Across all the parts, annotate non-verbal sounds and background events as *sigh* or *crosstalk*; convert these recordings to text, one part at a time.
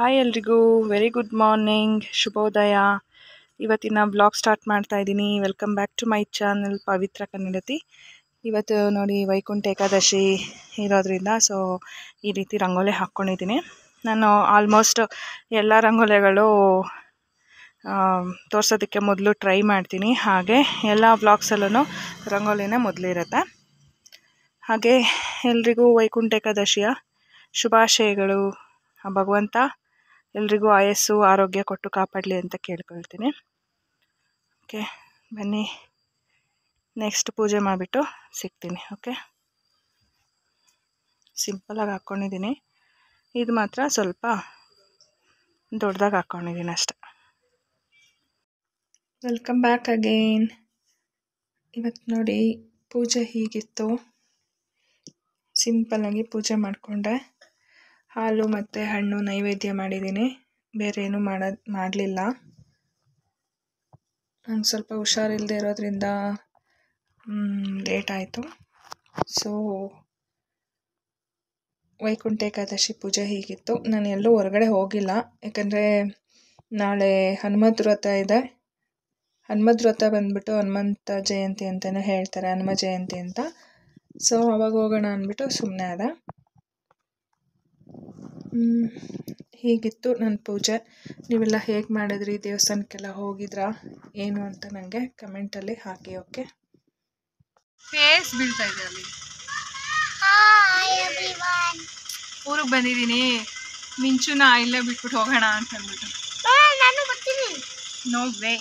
hi ಎಲ್ರಿಗೂ very good morning ಶುಭೋದಯ ಇವತ್ತಿನ ಬ್ಲಾಗ್ ಸ್ಟಾರ್ಟ್ ಮಾಡ್ತಾ ಇದ್ದೀನಿ welcome back to my channel Pavithra ಕನ್ನಡತಿ ಇವತ್ತು ನೋಡಿ ವೈಕುಂಠ ಏಕಾದಶಿ ಇರೋದ್ರಿಂದ ಸೊ ಈ ರೀತಿ ರಂಗೋಲಿ ಹಾಕ್ಕೊಂಡಿದ್ದೀನಿ ನಾನು ಆಲ್ಮೋಸ್ಟ್ ಎಲ್ಲ ರಂಗೋಲೆಗಳು ತೋರ್ಸೋದಕ್ಕೆ ಮೊದಲು ಟ್ರೈ ಮಾಡ್ತೀನಿ ಹಾಗೆ ಎಲ್ಲ ಬ್ಲಾಗ್ಸಲ್ಲೂ ರಂಗೋಲಿನೇ ಮೊದಲಿರುತ್ತೆ ಹಾಗೆ ಎಲ್ರಿಗೂ ವೈಕುಂಠ ಏಕಾದಶಿಯ ಶುಭಾಶಯಗಳು ಭಗವಂತ ಎಲ್ರಿಗೂ ಆಯಸ್ಸು ಆರೋಗ್ಯ ಕೊಟ್ಟು ಕಾಪಾಡಲಿ ಅಂತ ಕೇಳ್ಕೊಳ್ತೀನಿ ಓಕೆ ಬನ್ನಿ ನೆಕ್ಸ್ಟ್ ಪೂಜೆ ಮಾಡಿಬಿಟ್ಟು ಸಿಗ್ತೀನಿ ಓಕೆ ಸಿಂಪಲಾಗಿ ಹಾಕ್ಕೊಂಡಿದ್ದೀನಿ ಇದು ಮಾತ್ರ ಸ್ವಲ್ಪ ದೊಡ್ಡದಾಗಿ ಹಾಕ್ಕೊಂಡಿದ್ದೀನಿ ಅಷ್ಟೆ ವೆಲ್ಕಮ್ ಬ್ಯಾಕ್ ಅಗೇನ್ ಇವತ್ತು ನೋಡಿ ಪೂಜೆ ಹೀಗಿತ್ತು ಸಿಂಪಲ್ಲಾಗಿ ಪೂಜೆ ಮಾಡಿಕೊಂಡೆ ಹಾಲು ಮತ್ತು ಹಣ್ಣು ನೈವೇದ್ಯ ಮಾಡಿದ್ದೀನಿ ಬೇರೆ ಏನೂ ಮಾಡೋದು ಮಾಡಲಿಲ್ಲ ನಾನು ಸ್ವಲ್ಪ ಹುಷಾರಿಲ್ಲದೆ ಇರೋದ್ರಿಂದ ಲೇಟ್ ಆಯಿತು ಸೊ ವೈಕುಂಠ ಏಕಾದಶಿ ಪೂಜೆ ಹೀಗಿತ್ತು ನಾನು ಎಲ್ಲೂ ಹೊರಗಡೆ ಹೋಗಿಲ್ಲ ಯಾಕಂದರೆ ನಾಳೆ ಹನುಮದ್ ವ್ರತ ಇದೆ ಹನುಮದ್ ವ್ರತ ಬಂದ್ಬಿಟ್ಟು ಹನುಮಂತ ಜಯಂತಿ ಅಂತಲೂ ಹೇಳ್ತಾರೆ ಹನುಮ ಜಯಂತಿ ಅಂತ ಸೊ ಅವಾಗ ಹೋಗೋಣ ಅಂದ್ಬಿಟ್ಟು ಸುಮ್ಮನೆ ಆದ ಹೀಗಿತ್ತು ನನ್ನ ಪೂಜೆ ನೀವೆಲ್ಲ ಹೇಗೆ ಮಾಡಿದ್ರಿ ದೇವಸ್ಥಾನಕ್ಕೆಲ್ಲ ಹೋಗಿದ್ರಾ ಏನು ಅಂತ ನನಗೆ ಕಮೆಂಟಲ್ಲಿ ಹಾಕಿ ಓಕೆ ಫೇಸ್ ಬೀಳ್ತಾ ಇದೆ ಅಲ್ಲಿ ಊರಿಗೆ ಬಂದಿದ್ದೀನಿ ಮಿಂಚುನ ಇಲ್ಲೇ ಬಿಟ್ಬಿಟ್ಟು ಹೋಗೋಣ ಅಂತ ಅಂದ್ಬಿಟ್ಟು ನೋ ವೇ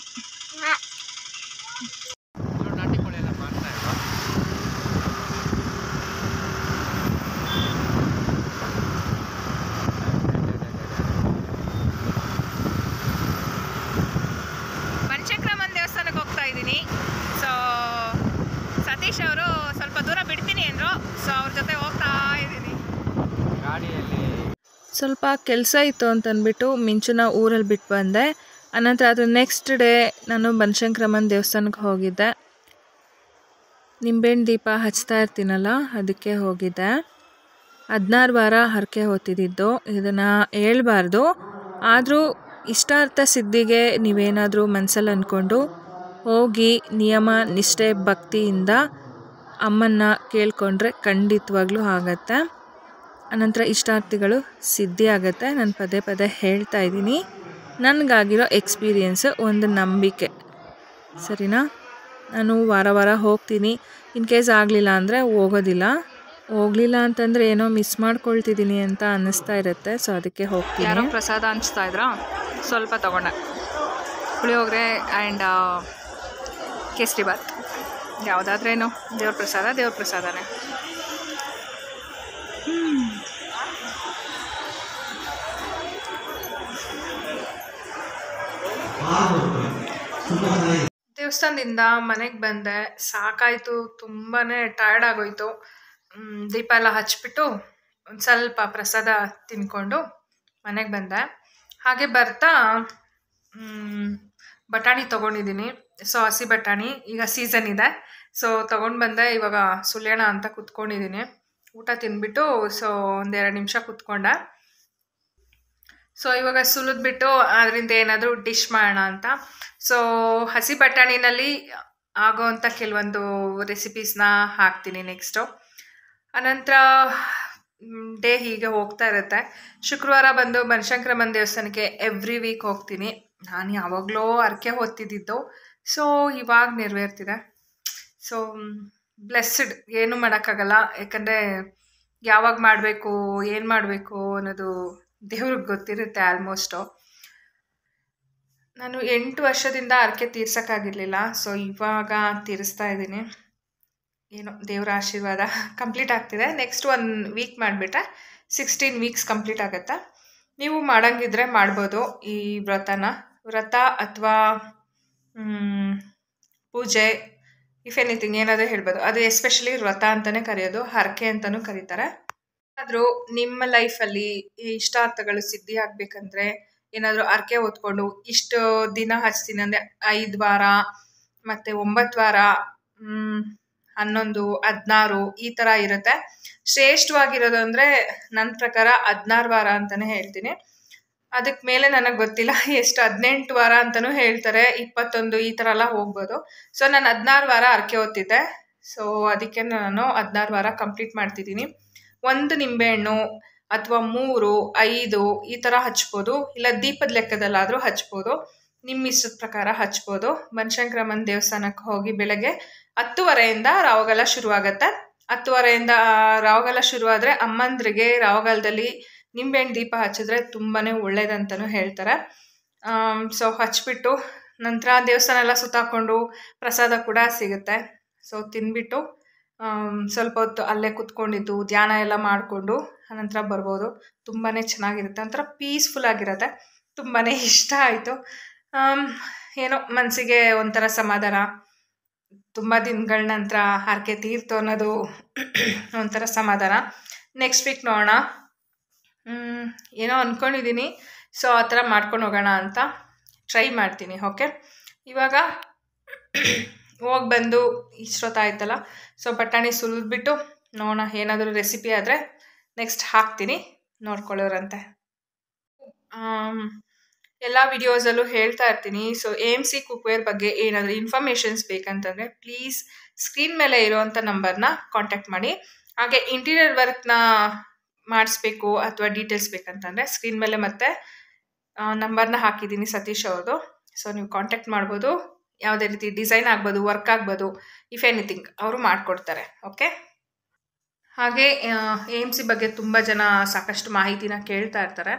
ಅವರು ಸ್ವಲ್ಪ ದೂರ ಬಿಡ್ತೀನಿ ಅಂದರು ಸೊ ಅವ್ರ ಜೊತೆ ಹೋಗ್ತಾ ಇದ್ದೀನಿ ಗಾಡಿಯಲ್ಲಿ ಸ್ವಲ್ಪ ಕೆಲಸ ಇತ್ತು ಅಂದ್ಬಿಟ್ಟು ಮಿಂಚುನ ಊರಲ್ಲಿ ಬಿಟ್ಟು ಬಂದೆ ಅನಂತರ ಅದು ನೆಕ್ಸ್ಟ್ ಡೇ ನಾನು ಬನಶಂಕರಮ್ಮನ ದೇವಸ್ಥಾನಕ್ಕೆ ಹೋಗಿದ್ದೆ ನಿಂಬೆಣ್ಣು ದೀಪ ಹಚ್ತಾ ಇರ್ತೀನಲ್ಲ ಅದಕ್ಕೆ ಹೋಗಿದ್ದೆ ಹದಿನಾರು ವಾರ ಹರಕೆ ಹೊತ್ತಿದ್ದು ಇದನ್ನು ಹೇಳ್ಬಾರ್ದು ಆದರೂ ಇಷ್ಟಾರ್ಥ ಸಿದ್ಧಿಗೆ ನೀವೇನಾದರೂ ಮನಸ್ಸಲ್ಲಿ ಅಂದ್ಕೊಂಡು ಹೋಗಿ ನಿಯಮ ನಿಷ್ಠೆ ಭಕ್ತಿಯಿಂದ ಅಮ್ಮನ್ನ ಕೇಳಿಕೊಂಡ್ರೆ ಖಂಡಿತವಾಗ್ಲೂ ಆಗತ್ತೆ ಅನಂತರ ಇಷ್ಟಾರ್ಥಿಗಳು ಸಿದ್ಧಿ ಆಗುತ್ತೆ ನಾನು ಪದೇ ಪದೇ ಹೇಳ್ತಾ ಇದ್ದೀನಿ ನನಗಾಗಿರೋ ಎಕ್ಸ್ಪೀರಿಯೆನ್ಸ್ ಒಂದು ನಂಬಿಕೆ ಸರಿನಾ ನಾನು ವಾರ ವಾರ ಹೋಗ್ತೀನಿ ಇನ್ ಕೇಸ್ ಆಗಲಿಲ್ಲ ಅಂದರೆ ಹೋಗೋದಿಲ್ಲ ಹೋಗಲಿಲ್ಲ ಅಂತಂದರೆ ಏನೋ ಮಿಸ್ ಮಾಡ್ಕೊಳ್ತಿದ್ದೀನಿ ಅಂತ ಅನ್ನಿಸ್ತಾ ಇರುತ್ತೆ ಸೊ ಅದಕ್ಕೆ ಹೋಗ್ತೀನಿ ಯಾರೋ ಪ್ರಸಾದ ಅನಿಸ್ತಾ ಇದ್ರಾ ಸ್ವಲ್ಪ ತಗೊಂಡೆ ಪುಳಿಯೋಗರೆ ಆ್ಯಂಡ್ ಕೇಸರಿ ಬಾತ್ ಯಾವುದಾದ್ರೇನು ದೇವ್ರ ಪ್ರಸಾದ ದೇವ್ರ ಪ್ರಸಾದನೇ ದೇವಸ್ಥಾನದಿಂದ ಮನೆಗೆ ಬಂದೆ ಸಾಕಾಯಿತು ತುಂಬಾನೇ ಟಯರ್ಡ್ ಆಗೋಯ್ತು ದೀಪ ಎಲ್ಲ ಹಚ್ಬಿಟ್ಟು ಒಂದು ಸ್ವಲ್ಪ ಪ್ರಸಾದ ತಿನ್ಕೊಂಡು ಮನೆಗೆ ಬಂದೆ ಹಾಗೆ ಬರ್ತಾ ಬಟಾಣಿ ತೊಗೊಂಡಿದ್ದೀನಿ ಸೊ ಹಸಿ ಬಟಾಣಿ ಈಗ ಸೀಸನ್ ಇದೆ ಸೊ ತೊಗೊಂಡು ಬಂದೆ ಇವಾಗ ಸುಲಿಯೋಣ ಅಂತ ಕುತ್ಕೊಂಡಿದ್ದೀನಿ ಊಟ ತಿಂದ್ಬಿಟ್ಟು ಸೊ ಒಂದೆರಡು ನಿಮಿಷ ಕುತ್ಕೊಂಡೆ ಸೊ ಇವಾಗ ಸುಲಿದ್ಬಿಟ್ಟು ಅದರಿಂದ ಏನಾದರೂ ಡಿಶ್ ಮಾಡೋಣ ಅಂತ ಸೊ ಹಸಿ ಬಟಾಣಿನಲ್ಲಿ ಆಗೋವಂಥ ಕೆಲವೊಂದು ರೆಸಿಪೀಸ್ನ ಹಾಕ್ತೀನಿ ನೆಕ್ಸ್ಟು ಅನಂತರ ಡೇ ಹೀಗೆ ಹೋಗ್ತಾ ಇರುತ್ತೆ ಶುಕ್ರವಾರ ಬಂದು ಬನಶಂಕರಮ್ಮನ ದೇವಸ್ಥಾನಕ್ಕೆ ಎವ್ರಿ ವೀಕ್ ಹೋಗ್ತೀನಿ ನಾನು ಯಾವಾಗಲೋ ಅರ್ಕೆ ಹೊತ್ತಿದ್ದು ಸೊ ಇವಾಗ ನೆರವೇರ್ತಿದೆ ಸೊ ಬ್ಲೆಸ್ಸಡ್ ಏನು ಮಾಡೋಕ್ಕಾಗಲ್ಲ ಯಾಕಂದರೆ ಯಾವಾಗ ಮಾಡಬೇಕು ಏನು ಮಾಡಬೇಕು ಅನ್ನೋದು ದೇವ್ರಿಗೆ ಗೊತ್ತಿರುತ್ತೆ ಆಲ್ಮೋಸ್ಟು ನಾನು ಎಂಟು ವರ್ಷದಿಂದ ಅರ್ಕೆ ತೀರ್ಸೋಕ್ಕಾಗಿರಲಿಲ್ಲ ಸೊ ಇವಾಗ ತೀರಿಸ್ತಾ ಇದ್ದೀನಿ ಏನು ದೇವರ ಆಶೀರ್ವಾದ ಕಂಪ್ಲೀಟ್ ಆಗ್ತಿದೆ ನೆಕ್ಸ್ಟ್ ಒನ್ ವೀಕ್ ಮಾಡಿಬಿಟ್ರೆ ಸಿಕ್ಸ್ಟೀನ್ ವೀಕ್ಸ್ ಕಂಪ್ಲೀಟ್ ಆಗುತ್ತೆ ನೀವು ಮಾಡೋಂಗಿದ್ರೆ ಮಾಡ್ಬೋದು ಈ ವ್ರತನ ವ್ರತ ಅಥವಾ ಪೂಜೆ ಇಫ್ ಎನಿಥಿಂಗ್ ಏನಾದರೂ ಹೇಳ್ಬೋದು ಅದು ಎಸ್ಪೆಷಲಿ ವ್ರತ ಅಂತಲೇ ಕರೆಯೋದು ಹರಕೆ ಅಂತಲೂ ಕರೀತಾರೆ ಆದರೂ ನಿಮ್ಮ ಲೈಫಲ್ಲಿ ಇಷ್ಟಾರ್ಥಗಳು ಸಿದ್ಧಿ ಆಗಬೇಕಂದ್ರೆ ಏನಾದರೂ ಹರಕೆ ಓದ್ಕೊಂಡು ಇಷ್ಟು ದಿನ ಹಚ್ತೀನಿ ಅಂದರೆ ಐದು ವಾರ ಮತ್ತು ಒಂಬತ್ತು ವಾರ ಹನ್ನೊಂದು ಹದಿನಾರು ಈ ಥರ ಇರುತ್ತೆ ಶ್ರೇಷ್ಠವಾಗಿರೋದು ಅಂದರೆ ನನ್ನ ಪ್ರಕಾರ ಹದಿನಾರು ವಾರ ಅಂತಲೇ ಹೇಳ್ತೀನಿ ಅದಕ್ಕೆ ಮೇಲೆ ನನಗೆ ಗೊತ್ತಿಲ್ಲ *laughs* ಎಷ್ಟು ಹದಿನೆಂಟು ವಾರ ಅಂತಲೂ ಹೇಳ್ತಾರೆ ಇಪ್ಪತ್ತೊಂದು ಈ ಥರ ಎಲ್ಲ ಹೋಗ್ಬೋದು ಸೊ ನಾನು ಹದಿನಾರು ವಾರ ಅರ್ಕೆ ಓದ್ತಿದ್ದೆ ಸೊ ಅದಕ್ಕೆ ನಾನು ಹದಿನಾರು ವಾರ ಕಂಪ್ಲೀಟ್ ಮಾಡ್ತಿದ್ದೀನಿ ಒಂದು ನಿಂಬೆಹಣ್ಣು ಅಥವಾ ಮೂರು ಐದು ಈ ಥರ ಹಚ್ಬೋದು ಇಲ್ಲ ದೀಪದ ಲೆಕ್ಕದಲ್ಲಾದರೂ ಹಚ್ಬೋದು ನಿಮ್ಮ ಇಷ್ಟದ ಪ್ರಕಾರ ಹಚ್ಬೋದು ಬನಶಂಕರಮ್ಮನ ದೇವಸ್ಥಾನಕ್ಕೆ ಹೋಗಿ ಬೆಳಗ್ಗೆ ಹತ್ತುವರೆಯಿಂದ ರಾವಗಲ ಶುರುವಾಗತ್ತೆ ಹತ್ತುವರೆಯಿಂದ ರಾವಗಲ ಶುರುವಾದರೆ ಅಮ್ಮಂದ್ರಿಗೆ ರಾವಗಲದಲ್ಲಿ ನಿಂಬೆಹಣ್ಣು ದೀಪ ಹಚ್ಚಿದ್ರೆ ತುಂಬಾ ಒಳ್ಳೇದಂತಲೂ ಹೇಳ್ತಾರೆ ಸೊ ಹಚ್ಬಿಟ್ಟು ನಂತರ ದೇವಸ್ಥಾನ ಎಲ್ಲ ಸುತ್ತಾಕೊಂಡು ಪ್ರಸಾದ ಕೂಡ ಸಿಗುತ್ತೆ ಸೊ ತಿನ್ಬಿಟ್ಟು ಸ್ವಲ್ಪ ಹೊತ್ತು ಅಲ್ಲೇ ಕುತ್ಕೊಂಡಿದ್ದು ಧ್ಯಾನ ಎಲ್ಲ ಮಾಡಿಕೊಂಡು ಅನಂತರ ಬರ್ಬೋದು ತುಂಬಾ ಚೆನ್ನಾಗಿರುತ್ತೆ ಒಂಥರ ಆಗಿರುತ್ತೆ ತುಂಬಾ ಇಷ್ಟ ಆಯಿತು ಏನೋ ಮನಸ್ಸಿಗೆ ಒಂಥರ ಸಮಾಧಾನ ತುಂಬ ದಿನಗಳ ನಂತರ ಹರಕೆ ತೀರ್ತು ಅನ್ನೋದು ಒಂಥರ ಸಮಾಧಾನ ನೆಕ್ಸ್ಟ್ ವೀಕ್ ನೋಡೋಣ ಏನೋ ಅಂದ್ಕೊಂಡಿದ್ದೀನಿ ಸೊ ಆ ಥರ ಮಾಡ್ಕೊಂಡು ಹೋಗೋಣ ಅಂತ ಟ್ರೈ ಮಾಡ್ತೀನಿ ಓಕೆ ಇವಾಗ ಹೋಗಿ ಬಂದು ಇಷ್ಟೊತ್ತಾಯ್ತಲ್ಲ ಸೊ ಬಟಾಣಿ ಸುಲಿದ್ಬಿಟ್ಟು ನೋಡೋಣ ಏನಾದರೂ ರೆಸಿಪಿ ಆದರೆ ನೆಕ್ಸ್ಟ್ ಹಾಕ್ತೀನಿ ನೋಡ್ಕೊಳ್ಳೋರಂತೆ ಎಲ್ಲ ವಿಡಿಯೋಸಲ್ಲೂ ಹೇಳ್ತಾ ಇರ್ತೀನಿ ಸೊ ಎಮ್ ಸಿ ಕುಕ್ವೇರ್ ಬಗ್ಗೆ ಏನಾದರೂ ಇನ್ಫಾರ್ಮೇಷನ್ಸ್ ಬೇಕಂತಂದರೆ ಪ್ಲೀಸ್ ಸ್ಕ್ರೀನ್ ಮೇಲೆ ಇರೋವಂಥ ನಂಬರ್ನ ಕಾಂಟ್ಯಾಕ್ಟ್ ಮಾಡಿ ಹಾಗೆ ಇಂಟೀರಿಯರ್ ವರ್ಕ್ನ ಮಾಡಿಸ್ಬೇಕು ಅಥವಾ ಡೀಟೇಲ್ಸ್ ಬೇಕಂತಂದರೆ ಸ್ಕ್ರೀನ್ ಮೇಲೆ ಮತ್ತೆ ನಂಬರ್ನ ಹಾಕಿದ್ದೀನಿ ಸತೀಶ್ ಅವ್ರದ್ದು ಸೊ ನೀವು ಕಾಂಟ್ಯಾಕ್ಟ್ ಮಾಡ್ಬೋದು ಯಾವುದೇ ರೀತಿ ಡಿಸೈನ್ ಆಗ್ಬೋದು ವರ್ಕ್ ಆಗ್ಬೋದು ಇಫ್ ಎನಿಥಿಂಗ್ ಅವರು ಮಾಡಿಕೊಡ್ತಾರೆ ಓಕೆ ಹಾಗೆ ಎ ಎಮ್ ಸಿ ಬಗ್ಗೆ ತುಂಬ ಜನ ಸಾಕಷ್ಟು ಮಾಹಿತಿನ ಕೇಳ್ತಾ ಇರ್ತಾರೆ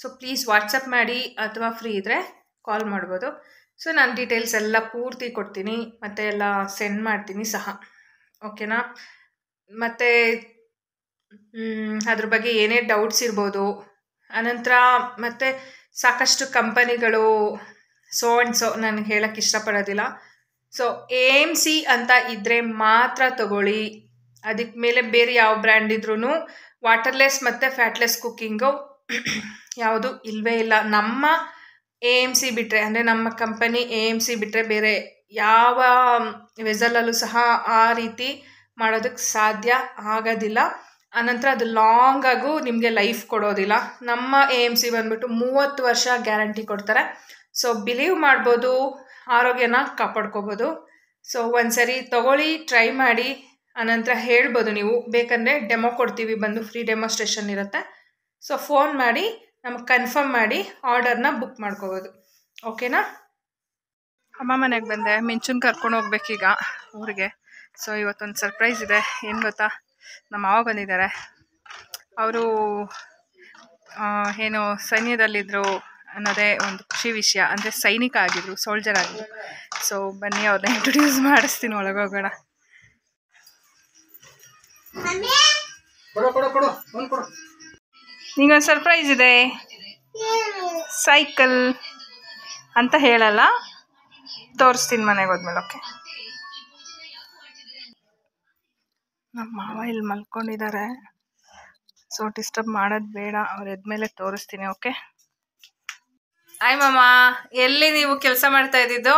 ಸೊ ಪ್ಲೀಸ್ ವಾಟ್ಸಪ್ ಮಾಡಿ ಅಥವಾ ಫ್ರೀ ಇದ್ದರೆ ಕಾಲ್ ಮಾಡ್ಬೋದು ಸೊ ನಾನು ಡೀಟೇಲ್ಸ್ ಎಲ್ಲ ಪೂರ್ತಿ ಕೊಡ್ತೀನಿ ಮತ್ತು ಎಲ್ಲ ಸೆಂಡ್ ಮಾಡ್ತೀನಿ ಸಹ ಓಕೆನಾ ಮತ್ತು ಅದ್ರ ಬಗ್ಗೆ ಏನೇ ಡೌಟ್ಸ್ ಇರ್ಬೋದು ಅನಂತರ ಮತ್ತು ಸಾಕಷ್ಟು ಕಂಪನಿಗಳು ಸೋ ಅಂಡ್ ಸೊ ನನಗೆ ಹೇಳಕ್ಕೆ ಇಷ್ಟಪಡೋದಿಲ್ಲ ಸೊ ಎ ಎಮ್ ಸಿ ಅಂತ ಇದ್ದರೆ ಮಾತ್ರ ತಗೊಳ್ಳಿ ಅದಕ್ಕೆ ಮೇಲೆ ಬೇರೆ ಯಾವ ಬ್ರ್ಯಾಂಡ್ ಇದ್ರೂ ವಾಟರ್ಲೆಸ್ ಮತ್ತು ಫ್ಯಾಟ್ಲೆಸ್ ಕುಕ್ಕಿಂಗು ಯಾವುದು ಇಲ್ವೇ ಇಲ್ಲ ನಮ್ಮ ಎ ಎಮ್ ಸಿ ಬಿಟ್ಟರೆ ಅಂದರೆ ನಮ್ಮ ಕಂಪನಿ ಎ ಎಮ್ ಸಿ ಬಿಟ್ಟರೆ ಬೇರೆ ಯಾವ ವೆಸಲಲ್ಲೂ ಸಹ ಆ ರೀತಿ ಮಾಡೋದಕ್ಕೆ ಸಾಧ್ಯ ಆಗೋದಿಲ್ಲ ಆನಂತರ ಅದು ಲಾಂಗ್ ಆಗು ನಿಮಗೆ ಲೈಫ್ ಕೊಡೋದಿಲ್ಲ ನಮ್ಮ ಎ ಎಮ್ ಸಿ ಬಂದ್ಬಿಟ್ಟು ಮೂವತ್ತು ವರ್ಷ ಗ್ಯಾರಂಟಿ ಕೊಡ್ತಾರೆ ಸೊ ಬಿಲೀವ್ ಮಾಡ್ಬೋದು ಆರೋಗ್ಯನ ಕಾಪಾಡ್ಕೋಬೋದು ಸೊ ಸರಿ ತಗೊಳ್ಳಿ ಟ್ರೈ ಮಾಡಿ ಆನಂತರ ಹೇಳ್ಬೋದು ನೀವು ಬೇಕಂದರೆ ಡೆಮೋ ಕೊಡ್ತೀವಿ ಬಂದು ಫ್ರೀ ಡೆಮೋಸ್ಟ್ರೇಷನ್ ಇರುತ್ತೆ ಸೊ ಫೋನ್ ಮಾಡಿ ನಮಗೆ ಕನ್ಫರ್ಮ್ ಮಾಡಿ ಆರ್ಡರ್ನ ಬುಕ್ ಮಾಡ್ಕೋಬೋದು ಓಕೆನಾ ಅಮ್ಮ ಮನೆಗೆ ಬಂದೆ ಮಿಂಚುನ್ ಕರ್ಕೊಂಡು ಹೋಗ್ಬೇಕೀಗ ಊರಿಗೆ ಸೊ ಇವತ್ತೊಂದು ಸರ್ಪ್ರೈಸ್ ಇದೆ ಏನು ಗೊತ್ತಾ ನಮ್ಮ ಮಾವ ಬಂದಿದ್ದಾರೆ ಅವರು ಏನು ಸೈನ್ಯದಲ್ಲಿದ್ದರು ಅನ್ನೋದೇ ಒಂದು ಖುಷಿ ವಿಷಯ ಅಂದರೆ ಸೈನಿಕ ಆಗಿದ್ರು ಸೋಲ್ಜರ್ ಆಗಿದ್ರು ಸೊ ಬನ್ನಿ ಅವ್ರನ್ನ ಇಂಟ್ರೊಡ್ಯೂಸ್ ಮಾಡಿಸ್ತೀನಿ ಒಳಗೋಗೋಣ ನಿಂಗೊಂದು ಸರ್ಪ್ರೈಸ್ ಇದೆ ಸೈಕಲ್ ಅಂತ ಹೇಳಲ್ಲ ತೋರಿಸ್ತೀನಿ ಮನೆಗೆ ಹೋದ್ಮೇಲೆ ಓಕೆ ನಮ್ಮ ಮಾವ ಇಲ್ಲಿ ಮಲ್ಕೊಂಡಿದ್ದಾರೆ ಸೊ ಡಿಸ್ಟರ್ಬ್ ಮಾಡೋದು ಬೇಡ ಅವ್ರ ಎದ್ಮೇಲೆ ತೋರಿಸ್ತೀನಿ ಓಕೆ ಆಯ್ ಮಾಮ ಎಲ್ಲಿ ನೀವು ಕೆಲಸ ಮಾಡ್ತಾ ಇದ್ದಿದ್ದು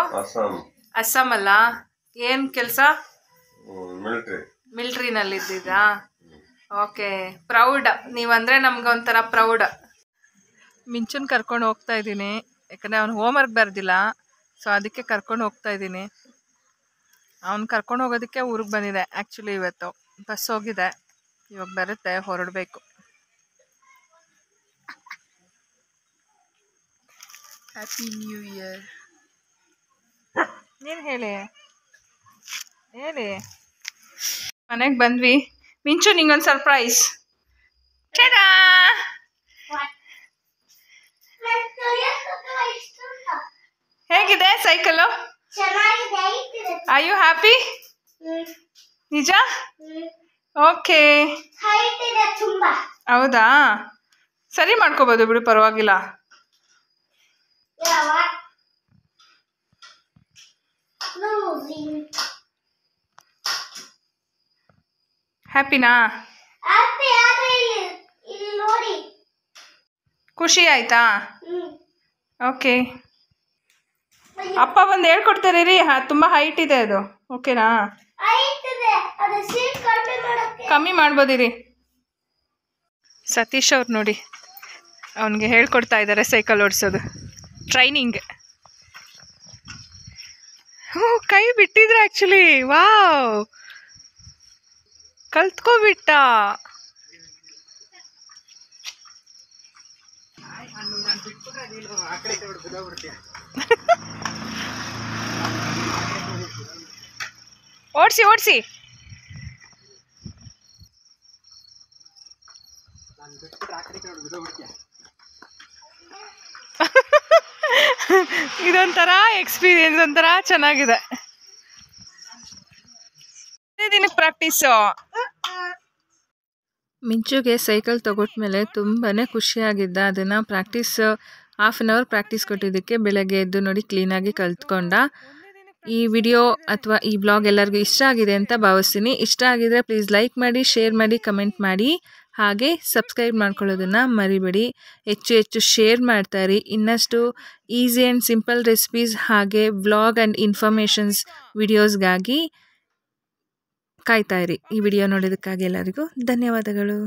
ಅಸ್ಸಾಂ ಅಲ್ಲ ಏನು ಕೆಲಸ ಮಿಲ್ಟ್ರಿನಲ್ಲಿ ಇದ್ದಿದ್ದಾ ಓಕೆ ಪ್ರೌಡ್ ನೀವಂದ್ರೆ ನಮ್ಗೆ ಒಂಥರ ಪ್ರೌಡ್ ಮಿಂಚನ್ ಕರ್ಕೊಂಡು ಹೋಗ್ತಾ ಇದ್ದೀನಿ ಯಾಕಂದ್ರೆ ಅವ್ನು ವರ್ಕ್ ಬರ್ದಿಲ್ಲ ಸೊ ಅದಕ್ಕೆ ಕರ್ಕೊಂಡು ಹೋಗ್ತಾ ಇದ್ದೀನಿ ಅವ್ನು ಕರ್ಕೊಂಡು ಹೋಗೋದಕ್ಕೆ ಊರಿಗೆ ಬಂದಿದೆ ಆ್ಯಕ್ಚುಲಿ ಇವತ್ತು ಬಸ್ ಹೋಗಿದೆ ಇವಾಗ ಬರುತ್ತೆ ಹೊರಡ್ಬೇಕು ಹ್ಯಾಪಿ ನ್ಯೂ ಇಯರ್ ನೀನು ಹೇಳಿ ಹೇಳಿ ಮನೆಗೆ ಬಂದ್ವಿ ಮಿಂಚು ನಿಂಗೊಂದು ಸರ್ಪ್ರೈಸ್ ಹೇಗಿದೆ ಸೈಕಲು ಐ ಯು ಹ್ಯಾಪಿ ನಿಜ ಓಕೆ ಹೌದಾ ಸರಿ ಮಾಡ್ಕೋಬೋದು ಬಿಡು ಪರವಾಗಿಲ್ಲ ಹ್ಯಾಪಿನಾ ಖುಷಿ ಆಯ್ತಾ ಓಕೆ ಅಪ್ಪ ಬಂದು ಹೇಳ್ಕೊಡ್ತಾರೆ ರೀ ತುಂಬ ಹೈಟ್ ಇದೆ ಅದು ಓಕೆನಾ ಕಮ್ಮಿ ಮಾಡ್ಬೋದಿರಿ ಸತೀಶ್ ಅವ್ರು ನೋಡಿ ಅವನಿಗೆ ಹೇಳ್ಕೊಡ್ತಾ ಇದ್ದಾರೆ ಸೈಕಲ್ ಓಡಿಸೋದು ಟ್ರೈನಿಂಗ್ ಹ್ಞೂ ಕೈ ಬಿಟ್ಟಿದ್ರೆ ಆ್ಯಕ್ಚುಲಿ ವಾವ್ ಕಲ್ತ್ಕೊಬಿಟ್ಟ ಓಡಿಸಿ ಓಡಿಸಿ *laughs* ಇದೊಂಥರ ಎಕ್ಸ್ಪೀರಿಯನ್ಸ್ ಒಂಥರ ಚೆನ್ನಾಗಿದೆ ದಿನಕ್ಕೆ ಪ್ರಾಕ್ಟೀಸು ಮಿಂಚುಗೆ ಸೈಕಲ್ ತಗೊಟ್ಮೇಲೆ ತುಂಬಾ ಖುಷಿಯಾಗಿದ್ದ ಅದನ್ನು practice half an hour practice ಕೊಟ್ಟಿದ್ದಕ್ಕೆ ಬೆಳಗ್ಗೆ ಎದ್ದು ನೋಡಿ ಕ್ಲೀನಾಗಿ ಕಲ್ತ್ಕೊಂಡ ಈ ವಿಡಿಯೋ ಅಥವಾ ಈ ಬ್ಲಾಗ್ ಎಲ್ಲರಿಗೂ ಇಷ್ಟ ಆಗಿದೆ ಅಂತ ಭಾವಿಸ್ತೀನಿ ಇಷ್ಟ ಆಗಿದ್ರೆ ಪ್ಲೀಸ್ ಲೈಕ್ ಮಾಡಿ ಶೇರ್ ಮಾಡಿ ಕಮೆಂಟ್ ಮಾಡಿ ಹಾಗೆ ಸಬ್ಸ್ಕ್ರೈಬ್ ಮಾಡ್ಕೊಳ್ಳೋದನ್ನು ಮರಿಬೇಡಿ ಹೆಚ್ಚು ಹೆಚ್ಚು ಶೇರ್ ಮಾಡ್ತಾಯಿರಿ ಇನ್ನಷ್ಟು ಈಸಿ ಆ್ಯಂಡ್ ಸಿಂಪಲ್ ರೆಸಿಪೀಸ್ ಹಾಗೆ ವ್ಲಾಗ್ ಆ್ಯಂಡ್ ಇನ್ಫಾರ್ಮೇಷನ್ಸ್ ವಿಡಿಯೋಸ್ಗಾಗಿ ಕಾಯ್ತಾಯಿರಿ ಈ ವಿಡಿಯೋ ನೋಡೋದಕ್ಕಾಗಿ ಎಲ್ಲರಿಗೂ ಧನ್ಯವಾದಗಳು